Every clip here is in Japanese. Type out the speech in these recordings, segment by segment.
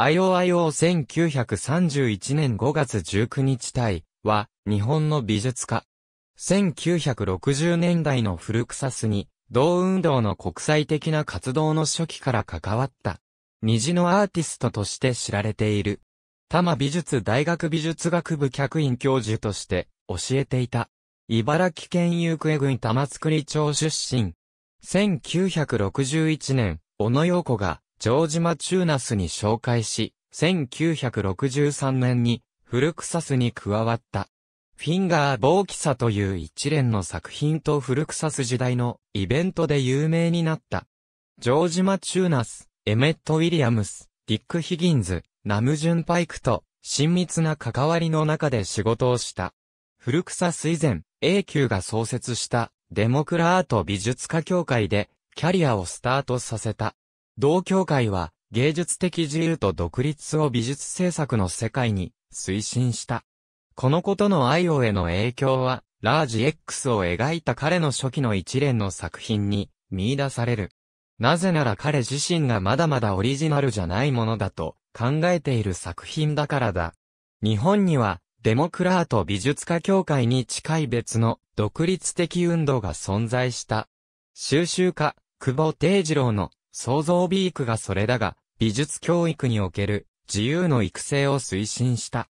Iyoio あよ1931年5月19日体は、日本の美術家。1960年代の古草スに、同運動の国際的な活動の初期から関わった。虹のアーティストとして知られている。多摩美術大学美術学部客員教授として教えていた。茨城県行方郡玉造町出身。1961年、小野洋子がジョージ・マチューナスに紹介し、1963年にフルクサスに加わった。フィンガー・ボーキサという一連の作品とフルクサス時代のイベントで有名になった。ジョージ・マチューナス、エメット・ウィリアムス、ディック・ヒギンズ、ナムジュン・パイクと親密な関わりの中で仕事をした。フルクサス以前、A 級が創設したデモクラート美術家協会でキャリアをスタートさせた。同協会は芸術的自由と独立を美術制作の世界に推進した。このことの愛用への影響は、ラージ X を描いた彼の初期の一連の作品に見出される。なぜなら彼自身がまだまだオリジナルじゃないものだと考えている作品だからだ。日本にはデモクラート美術家協会に近い別の独立的運動が存在した。収集家、久保定次郎の創造ビークがそれだが、美術教育における自由の育成を推進した。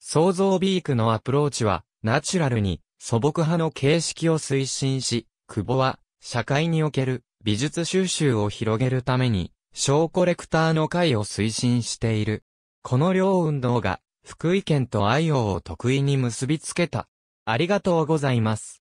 創造ビークのアプローチは、ナチュラルに素朴派の形式を推進し、久保は、社会における美術収集を広げるために、小コレクターの会を推進している。この両運動が、福井県と愛用を得意に結びつけた。ありがとうございます。